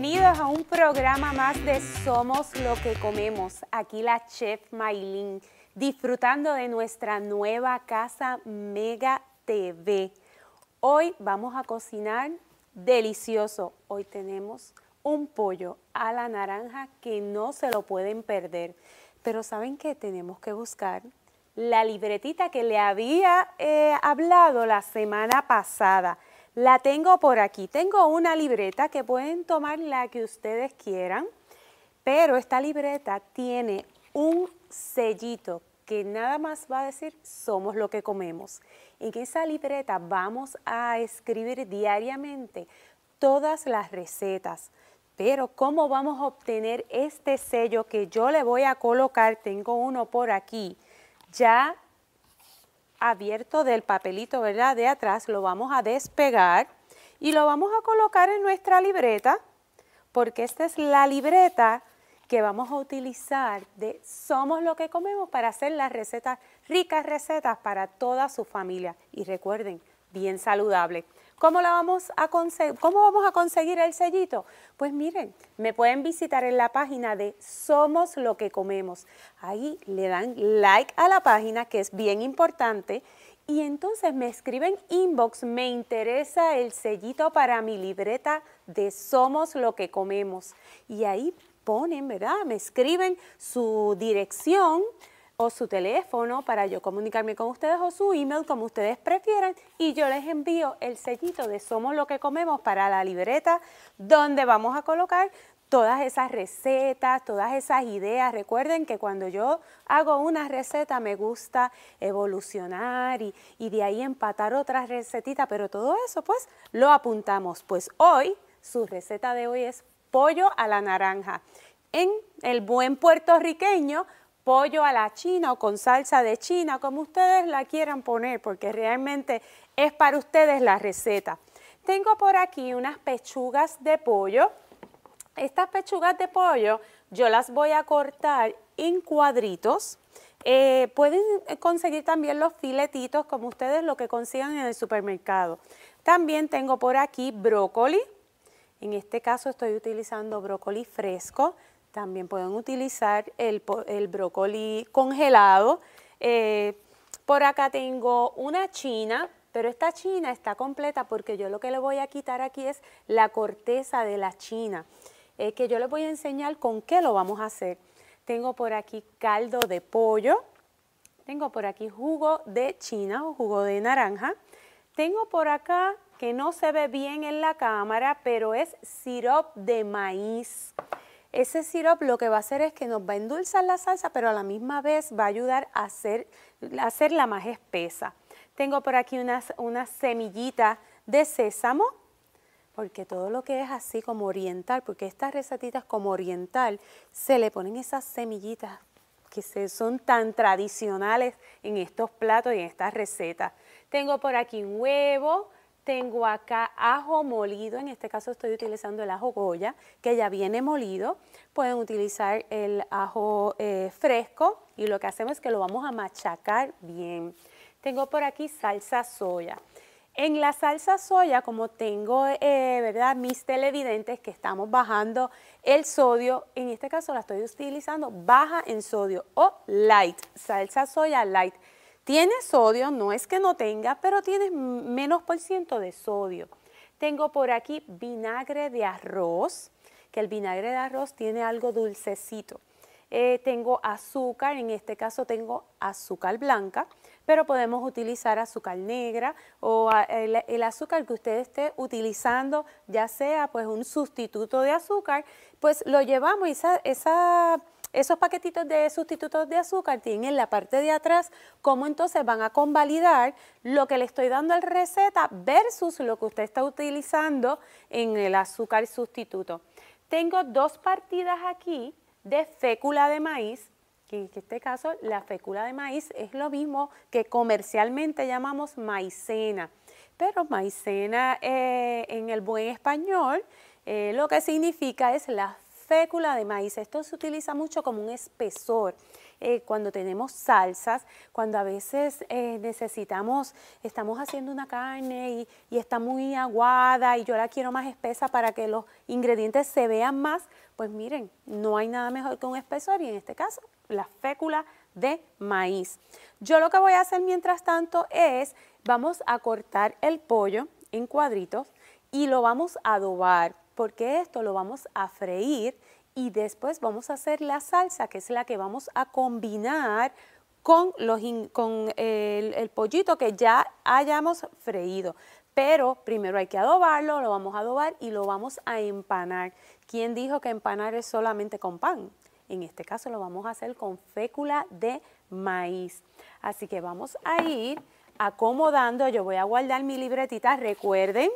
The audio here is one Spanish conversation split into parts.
bienvenidos a un programa más de Somos lo que comemos. Aquí la chef Maylin, disfrutando de nuestra nueva casa Mega TV. Hoy vamos a cocinar delicioso. Hoy tenemos un pollo a la naranja que no se lo pueden perder. Pero ¿saben qué? Tenemos que buscar la libretita que le había eh, hablado la semana pasada. La tengo por aquí. Tengo una libreta que pueden tomar la que ustedes quieran, pero esta libreta tiene un sellito que nada más va a decir somos lo que comemos. En esa libreta vamos a escribir diariamente todas las recetas. Pero ¿cómo vamos a obtener este sello que yo le voy a colocar? Tengo uno por aquí. Ya abierto del papelito ¿verdad? de atrás, lo vamos a despegar y lo vamos a colocar en nuestra libreta, porque esta es la libreta que vamos a utilizar de Somos lo que comemos para hacer las recetas, ricas recetas para toda su familia. Y recuerden, bien saludable. ¿Cómo, la vamos a ¿Cómo vamos a conseguir el sellito? Pues miren, me pueden visitar en la página de Somos lo que comemos. Ahí le dan like a la página, que es bien importante, y entonces me escriben inbox, me interesa el sellito para mi libreta de Somos lo que comemos. Y ahí ponen, ¿verdad? Me escriben su dirección, o su teléfono para yo comunicarme con ustedes o su email como ustedes prefieran y yo les envío el sellito de Somos lo que comemos para la libreta donde vamos a colocar todas esas recetas, todas esas ideas. Recuerden que cuando yo hago una receta me gusta evolucionar y, y de ahí empatar otras recetitas, pero todo eso pues lo apuntamos. Pues hoy, su receta de hoy es pollo a la naranja. En el buen puertorriqueño pollo a la china o con salsa de china, como ustedes la quieran poner, porque realmente es para ustedes la receta. Tengo por aquí unas pechugas de pollo. Estas pechugas de pollo yo las voy a cortar en cuadritos. Eh, pueden conseguir también los filetitos como ustedes lo que consigan en el supermercado. También tengo por aquí brócoli. En este caso estoy utilizando brócoli fresco. También pueden utilizar el, el brócoli congelado. Eh, por acá tengo una china, pero esta china está completa porque yo lo que le voy a quitar aquí es la corteza de la china, eh, que yo les voy a enseñar con qué lo vamos a hacer. Tengo por aquí caldo de pollo, tengo por aquí jugo de china o jugo de naranja, tengo por acá, que no se ve bien en la cámara, pero es sirop de maíz. Ese sirop lo que va a hacer es que nos va a endulzar la salsa, pero a la misma vez va a ayudar a, hacerla más espesa. Tengo por aquí unas, semillitas de sésamo, porque todo lo que es así como oriental, porque estas recetitas como oriental, se le ponen esas semillitas que son tan tradicionales en estos platos y en estas recetas. Tengo por aquí un huevo, tengo acá ajo molido, en este caso estoy utilizando el ajo Goya, que ya viene molido. Pueden utilizar el ajo eh, fresco y lo que hacemos es que lo vamos a machacar bien. Tengo por aquí salsa soya. En la salsa soya, como tengo, eh, ¿verdad? Mis televidentes que estamos bajando el sodio, en este caso la estoy utilizando baja en sodio o light, salsa soya light. Tiene sodio, no es que no tenga, pero tiene menos por ciento de sodio. Tengo por aquí vinagre de arroz, que el vinagre de arroz tiene algo dulcecito. Eh, tengo azúcar, en este caso tengo azúcar blanca, pero podemos utilizar azúcar negra o ah, el, azúcar que usted esté utilizando, ya sea pues un sustituto de azúcar, pues lo llevamos esa esos paquetitos de sustitutos de azúcar tienen en la parte de atrás cómo entonces van a convalidar lo que le estoy dando al receta versus lo que usted está utilizando en el azúcar sustituto. Tengo dos partidas aquí de fécula de maíz, que en este caso la fécula de maíz es lo mismo que comercialmente llamamos maicena, pero maicena eh, en el buen español eh, lo que significa es la fécula de maíz. Esto se utiliza mucho como un espesor. Eh, cuando tenemos salsas, cuando a veces eh, necesitamos, estamos haciendo una carne y, y, está muy aguada y yo la quiero más espesa para que los ingredientes se vean más, pues miren, no hay nada mejor que un espesor y en este caso la fécula de maíz. Yo lo que voy a hacer mientras tanto es, vamos a cortar el pollo en cuadritos y lo vamos a adobar porque esto lo vamos a freír y después vamos a hacer la salsa, que es la que vamos a combinar con, el, el, pollito que ya hayamos freído. Pero primero hay que adobarlo, lo vamos a adobar y lo vamos a empanar. ¿Quién dijo que empanar es solamente con pan? En este caso lo vamos a hacer con fécula de maíz. Así que vamos a ir acomodando, yo voy a guardar mi libretita, recuerden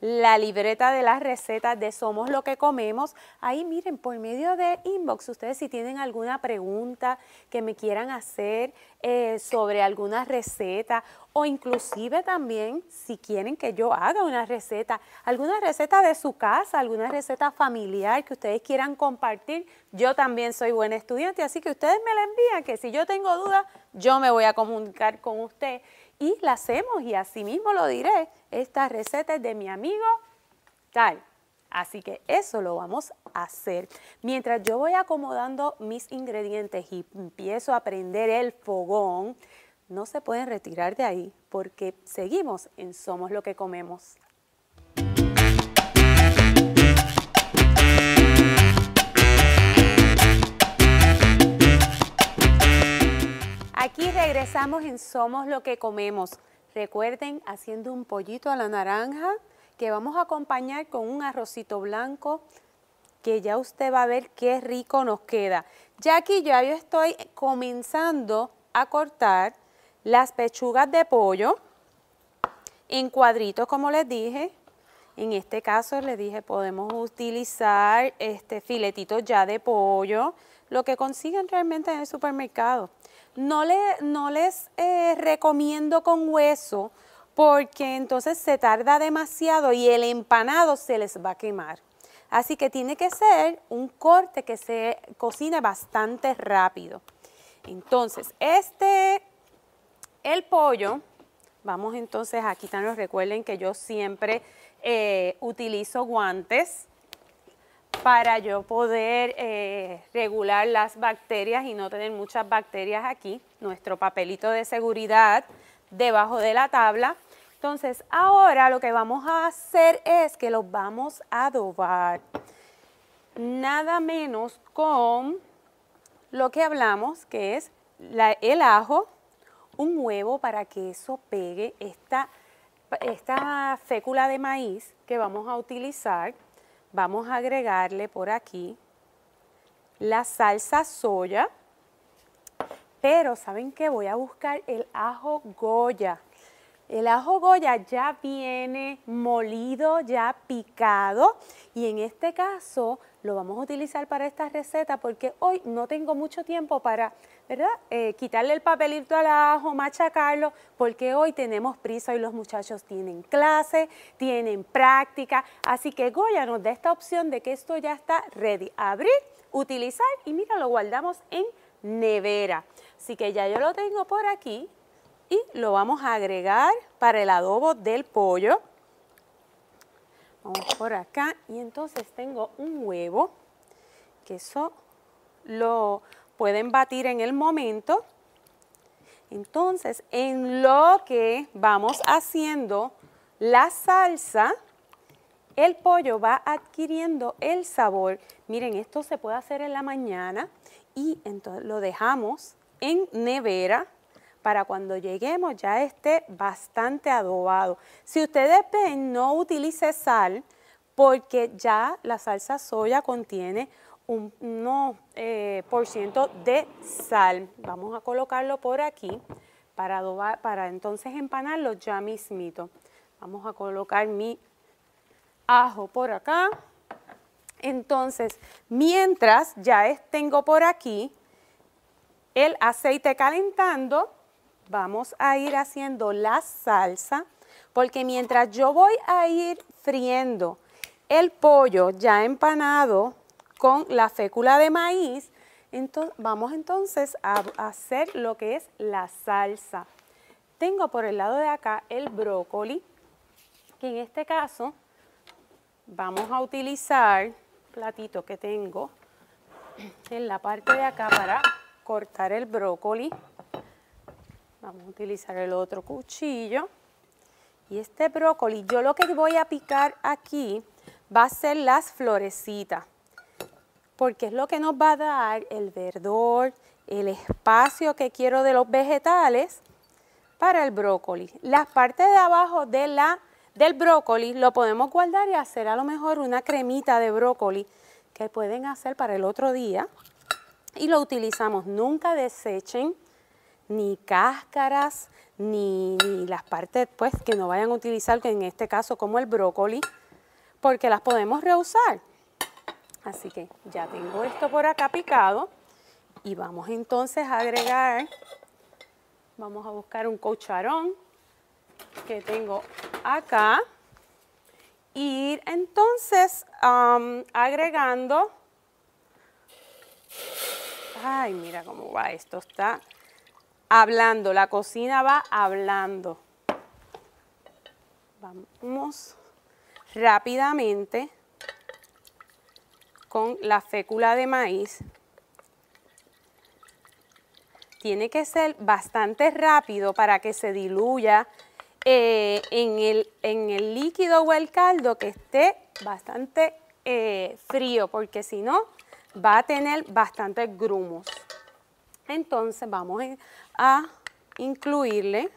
la libreta de las recetas de Somos lo que comemos. Ahí miren, por medio de inbox, ustedes si tienen alguna pregunta que me quieran hacer eh, sobre alguna receta o inclusive también si quieren que yo haga una receta, alguna receta de su casa, alguna receta familiar que ustedes quieran compartir, yo también soy buen estudiante, así que ustedes me la envían, que si yo tengo dudas, yo me voy a comunicar con usted y la hacemos y así mismo lo diré, esta receta es de mi amigo tal. Así que eso lo vamos a hacer. Mientras yo voy acomodando mis ingredientes y empiezo a prender el fogón, no se pueden retirar de ahí porque seguimos en Somos lo que comemos. Aquí regresamos en Somos lo que comemos. Recuerden haciendo un pollito a la naranja que vamos a acompañar con un arrocito blanco que ya usted va a ver qué rico nos queda. Ya aquí ya yo estoy comenzando a cortar las pechugas de pollo en cuadritos como les dije. En este caso les dije podemos utilizar este filetito ya de pollo, lo que consiguen realmente en el supermercado. No, les eh, recomiendo con hueso porque entonces se tarda demasiado y el empanado se les va a quemar. Así que tiene que ser un corte que se cocine bastante rápido. Entonces, este, el pollo, vamos entonces a quitarnos, recuerden que yo siempre eh, utilizo guantes para yo poder eh, regular las bacterias y no tener muchas bacterias aquí. Nuestro papelito de seguridad debajo de la tabla. Entonces ahora lo que vamos a hacer es que lo vamos a adobar. Nada menos con lo que hablamos que es el ajo, un huevo para que eso pegue esta, esta fécula de maíz que vamos a utilizar vamos a agregarle por aquí la salsa soya, pero ¿saben qué? Voy a buscar el ajo Goya. El ajo Goya ya viene molido, ya picado y en este caso lo vamos a utilizar para esta receta porque hoy no tengo mucho tiempo para, ¿verdad? Eh, quitarle el papelito al ajo, machacarlo, porque hoy tenemos prisa y los muchachos tienen clase, tienen práctica. Así que Goya de esta opción de que esto ya está ready. Abrir, utilizar y mira, lo guardamos en nevera. Así que ya yo lo tengo por aquí y lo vamos a agregar para el adobo del pollo. Vamos por acá y entonces tengo un huevo, que eso lo pueden batir en el momento. Entonces, en lo que vamos haciendo la salsa, el pollo va adquiriendo el sabor. Miren, esto se puede hacer en la mañana y entonces lo dejamos en nevera para cuando lleguemos ya esté bastante adobado. Si ustedes ven, no utilice sal porque ya la salsa soya contiene un 1% eh, ciento de sal. Vamos a colocarlo por aquí para, para entonces empanarlo ya mismito. Vamos a colocar mi ajo por acá. Entonces, mientras ya tengo por aquí el aceite calentando, vamos a ir haciendo la salsa, porque mientras yo voy a ir friendo el pollo ya empanado con la fécula de maíz, entonces, vamos entonces a hacer lo que es la salsa. Tengo por el lado de acá el brócoli, que en este caso vamos a utilizar platito que tengo en la parte de acá para cortar el brócoli. Vamos a utilizar el otro cuchillo. Y este brócoli, yo lo que voy a picar aquí va a ser las florecitas, porque es lo que nos va a dar el verdor, el espacio que quiero de los vegetales para el brócoli. Las partes de abajo de la, del brócoli lo podemos guardar y hacer a lo mejor una cremita de brócoli que pueden hacer para el otro día y lo utilizamos. Nunca desechen ni cáscaras, ni, las partes pues, que no vayan a utilizar, que en este caso como el brócoli, porque las podemos reusar. Así que ya tengo esto por acá picado y vamos entonces a agregar, vamos a buscar un cucharón que tengo acá y entonces agregando, ay mira cómo va esto, está hablando, la cocina va hablando. Vamos rápidamente con la fécula de maíz. Tiene que ser bastante rápido para que se diluya eh, en, el, líquido o el caldo que esté bastante eh, frío, porque si no va a tener bastantes grumos. Entonces vamos a incluirle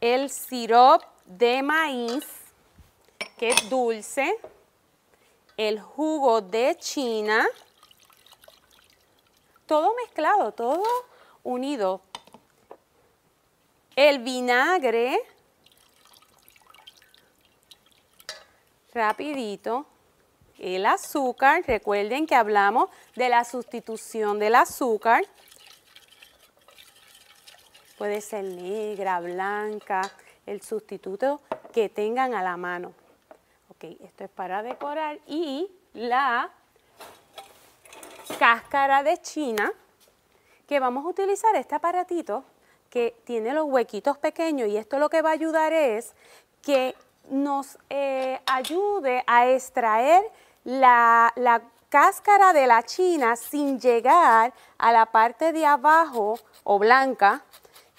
el sirope de maíz, que es dulce, el jugo de china, todo mezclado, todo unido. El vinagre, rapidito, el azúcar, recuerden que hablamos de la sustitución del azúcar, puede ser negra, blanca, el sustituto que tengan a la mano. Ok, esto es para decorar y la cáscara de china que vamos a utilizar este aparatito que tiene los huequitos pequeños y esto lo que va a ayudar es que nos eh, ayude a extraer la, la cáscara de la china sin llegar a la parte de abajo o blanca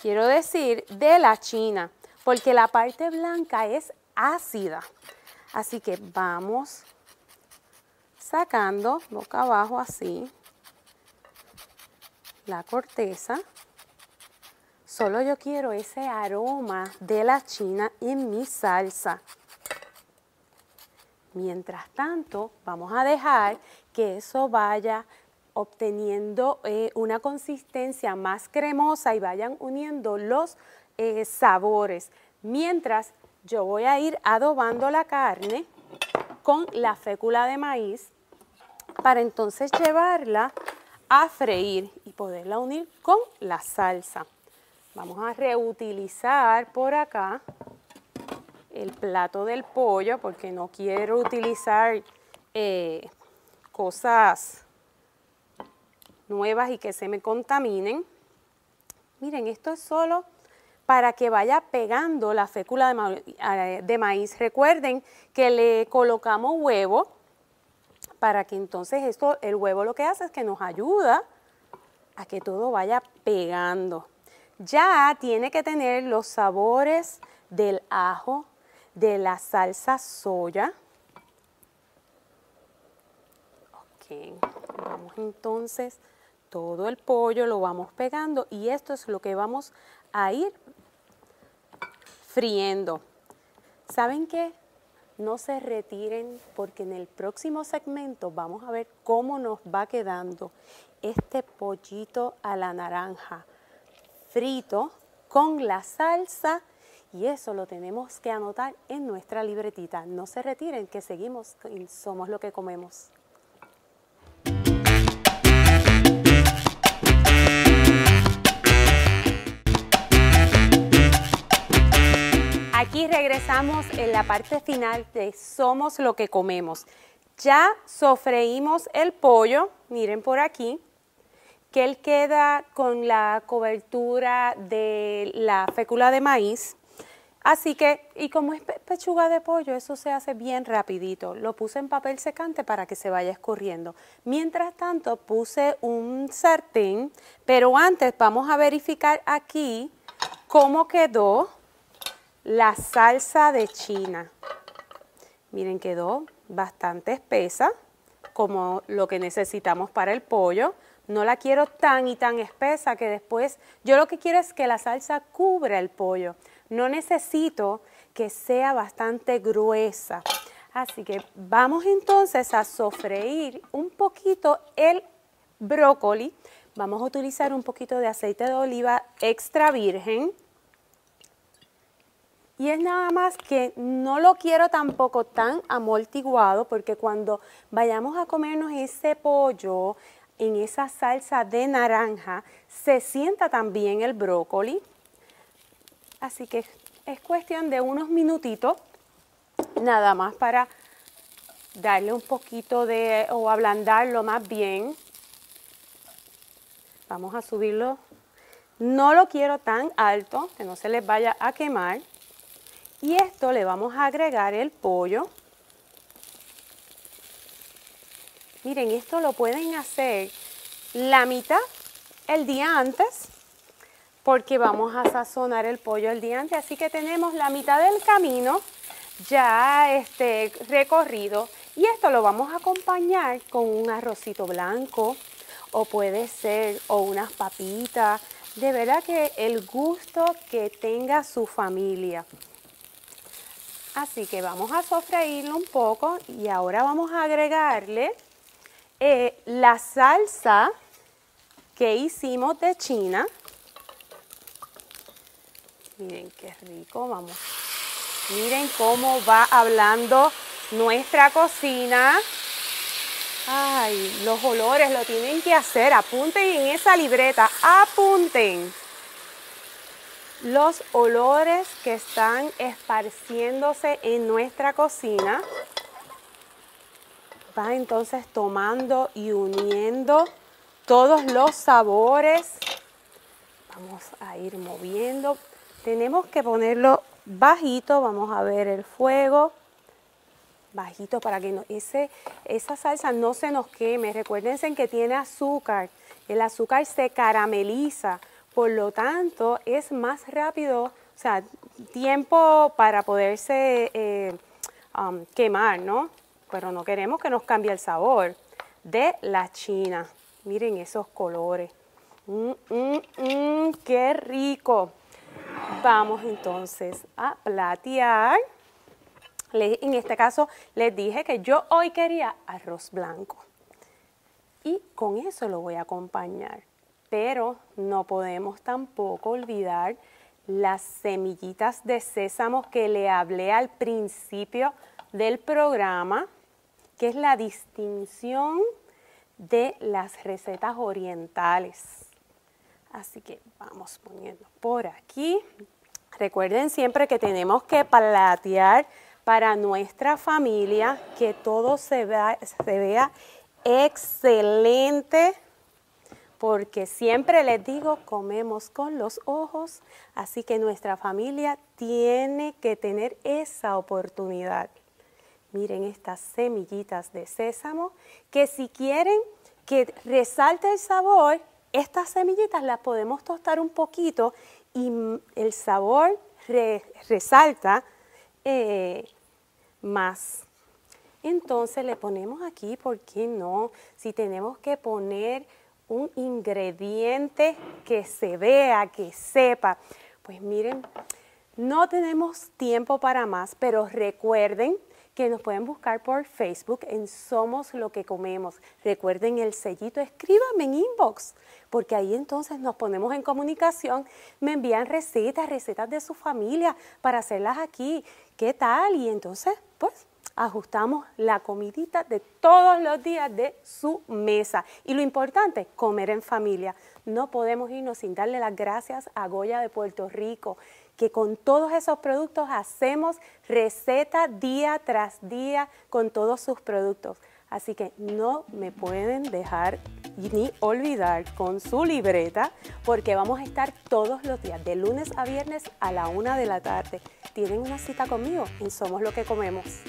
quiero decir de la china, porque la parte blanca es ácida. Así que vamos sacando boca abajo así la corteza. Solo yo quiero ese aroma de la china en mi salsa. Mientras tanto, vamos a dejar que eso vaya obteniendo eh, una consistencia más cremosa y vayan uniendo los eh, sabores. Mientras yo voy a ir adobando la carne con la fécula de maíz para entonces llevarla a freír y poderla unir con la salsa. Vamos a reutilizar por acá el plato del pollo porque no quiero utilizar eh, cosas nuevas y que se me contaminen. Miren, esto es solo para que vaya pegando la fécula eh, de, maíz. Recuerden que le colocamos huevo para que entonces esto, el huevo lo que hace es que nos ayuda a que todo vaya pegando. Ya tiene que tener los sabores del ajo, de la salsa soya. Ok, vamos entonces todo el pollo lo vamos pegando y esto es lo que vamos a ir friendo. ¿Saben qué? No se retiren porque en el próximo segmento vamos a ver cómo nos va quedando este pollito a la naranja frito con la salsa y eso lo tenemos que anotar en nuestra libretita. No se retiren que seguimos y Somos lo que comemos. Aquí regresamos en la parte final de Somos lo que comemos. Ya sofreímos el pollo, miren por aquí, que él queda con la cobertura de la fécula de maíz. Así que, y como es pechuga de pollo, eso se hace bien rapidito. Lo puse en papel secante para que se vaya escurriendo. Mientras tanto, puse un sartén, pero antes vamos a verificar aquí cómo quedó la salsa de China. Miren, quedó bastante espesa, como lo que necesitamos para el pollo. No la quiero tan y tan espesa que después, yo lo que quiero es que la salsa cubra el pollo. No necesito que sea bastante gruesa. Así que vamos entonces a sofreír un poquito el brócoli. Vamos a utilizar un poquito de aceite de oliva extra virgen. Y es nada más que no lo quiero tampoco tan amortiguado porque cuando vayamos a comernos ese pollo en esa salsa de naranja, se sienta también el brócoli. Así que es cuestión de unos minutitos nada más para darle un poquito de, o ablandarlo más bien. Vamos a subirlo. No lo quiero tan alto, que no se les vaya a quemar. Y esto le vamos a agregar el pollo. Miren, esto lo pueden hacer la mitad el día antes, porque vamos a sazonar el pollo el día antes. Así que tenemos la mitad del camino ya este recorrido. Y esto lo vamos a acompañar con un arrocito blanco o puede ser o unas papitas. De verdad que el gusto que tenga su familia. Así que vamos a sofreírlo un poco y ahora vamos a agregarle eh, la salsa que hicimos de China. Miren qué rico, vamos. Miren cómo va hablando nuestra cocina. Ay, los olores lo tienen que hacer. Apunten en esa libreta, apunten los olores que están esparciéndose en nuestra cocina. Va entonces tomando y uniendo todos los sabores. Vamos a ir moviendo. Tenemos que ponerlo bajito, vamos a ver el fuego. Bajito para que no, ese, esa salsa no se nos queme. Recuérdense que tiene azúcar. El azúcar se carameliza por lo tanto, es más rápido, o sea, tiempo para poderse eh, um, quemar, ¿no? Pero no queremos que nos cambie el sabor de la china. Miren esos colores. Mm, mm, mm, ¡Qué rico! Vamos entonces a platear. en este caso les dije que yo hoy quería arroz blanco. Y con eso lo voy a acompañar pero no podemos tampoco olvidar las semillitas de sésamo que le hablé al principio del programa, que es la distinción de las recetas orientales. Así que vamos poniendo por aquí. Recuerden siempre que tenemos que platear para nuestra familia que todo se vea, se vea excelente porque siempre les digo, comemos con los ojos, así que nuestra familia tiene que tener esa oportunidad. Miren estas semillitas de sésamo, que si quieren que resalte el sabor, estas semillitas las podemos tostar un poquito y el sabor resalta eh, más. Entonces le ponemos aquí, ¿por qué no? Si tenemos que poner un ingrediente que se vea, que sepa. Pues miren, no tenemos tiempo para más, pero recuerden que nos pueden buscar por Facebook en Somos lo que comemos. Recuerden el sellito, escríbanme en inbox, porque ahí entonces nos ponemos en comunicación, me envían recetas, recetas de su familia para hacerlas aquí. ¿Qué tal? Y entonces, pues ajustamos la comidita de todos los días de su mesa. Y lo importante, comer en familia. No podemos irnos sin darle las gracias a Goya de Puerto Rico, que con todos esos productos hacemos receta día tras día con todos sus productos. Así que no me pueden dejar ni olvidar con su libreta porque vamos a estar todos los días, de lunes a viernes a la una de la tarde. Tienen una cita conmigo en Somos lo que comemos.